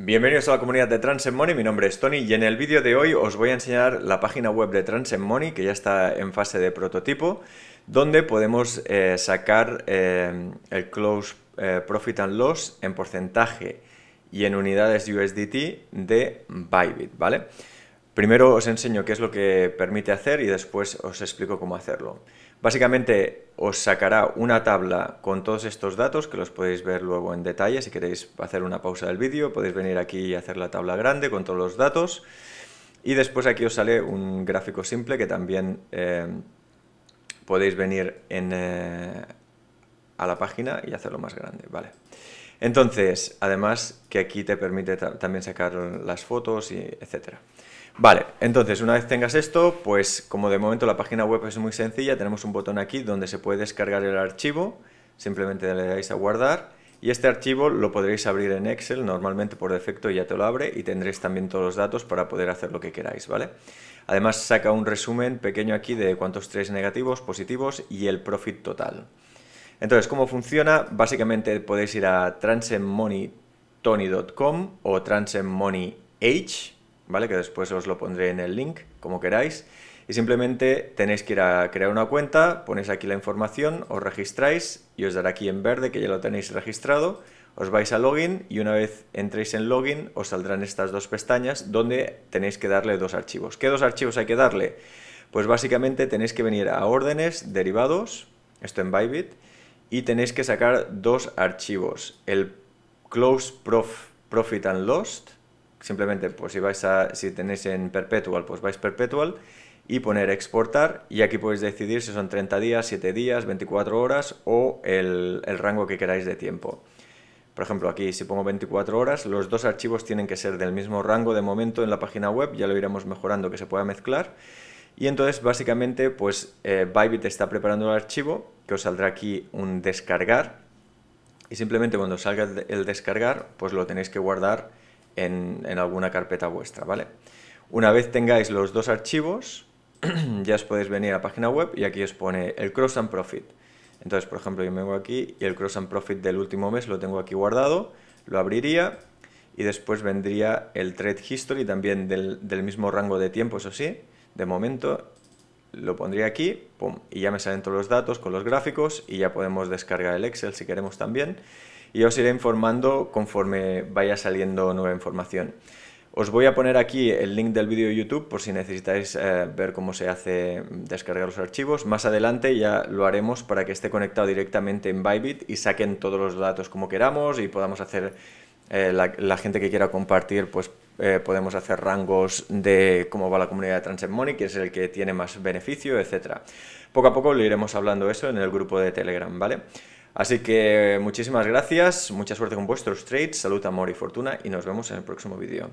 Bienvenidos a la comunidad de Transcend Money, mi nombre es Tony y en el vídeo de hoy os voy a enseñar la página web de Transcend Money que ya está en fase de prototipo donde podemos eh, sacar eh, el Close eh, Profit and Loss en porcentaje y en unidades USDT de Bybit, ¿vale? Primero os enseño qué es lo que permite hacer y después os explico cómo hacerlo. Básicamente os sacará una tabla con todos estos datos que los podéis ver luego en detalle. Si queréis hacer una pausa del vídeo podéis venir aquí y hacer la tabla grande con todos los datos. Y después aquí os sale un gráfico simple que también eh, podéis venir eh, a la página y hacerlo más grande. Vale. Entonces, además que aquí te permite también sacar las fotos, y etcétera. Vale, entonces una vez tengas esto, pues como de momento la página web es muy sencilla, tenemos un botón aquí donde se puede descargar el archivo, simplemente le dais a guardar y este archivo lo podréis abrir en Excel, normalmente por defecto ya te lo abre y tendréis también todos los datos para poder hacer lo que queráis, ¿vale? Además saca un resumen pequeño aquí de cuántos tres negativos, positivos y el profit total. Entonces, ¿cómo funciona? Básicamente podéis ir a transfermoneytony.com o transfermoneyh, ¿vale? Que después os lo pondré en el link, como queráis. Y simplemente tenéis que ir a crear una cuenta, ponéis aquí la información, os registráis y os dará aquí en verde que ya lo tenéis registrado. Os vais a login y una vez entréis en login os saldrán estas dos pestañas donde tenéis que darle dos archivos. ¿Qué dos archivos hay que darle? Pues básicamente tenéis que venir a órdenes, derivados, esto en Bybit, y tenéis que sacar dos archivos, el close prof, profit and lost, simplemente pues si vais si tenéis en perpetual, pues vais perpetual y poner exportar y aquí podéis decidir si son 30 días, 7 días, 24 horas o el, el rango que queráis de tiempo. Por ejemplo, aquí si pongo 24 horas, los dos archivos tienen que ser del mismo rango de momento en la página web, ya lo iremos mejorando que se pueda mezclar. Y entonces básicamente pues eh, Bybit está preparando el archivo que os saldrá aquí un descargar y simplemente cuando salga el, descargar pues lo tenéis que guardar en, alguna carpeta vuestra, ¿vale? Una vez tengáis los dos archivos ya os podéis venir a la página web y aquí os pone el Cross and Profit. Entonces por ejemplo yo me vengo aquí y el Cross and Profit del último mes lo tengo aquí guardado, lo abriría y después vendría el Trade History también del, del mismo rango de tiempo, eso sí de momento lo pondría aquí y ya me salen todos los datos con los gráficos y ya podemos descargar el Excel si queremos también y os iré informando conforme vaya saliendo nueva información. Os voy a poner aquí el link del vídeo de YouTube por si necesitáis eh, ver cómo se hace descargar los archivos. Más adelante ya lo haremos para que esté conectado directamente en Bybit y saquen todos los datos como queramos y podamos hacer eh, la, la gente que quiera compartir pues eh, podemos hacer rangos de cómo va la comunidad de Transit Money, que es el que tiene más beneficio, etc. Poco a poco le iremos hablando eso en el grupo de Telegram, ¿vale? Así que muchísimas gracias, mucha suerte con vuestros trades, salud, amor y fortuna y nos vemos en el próximo vídeo.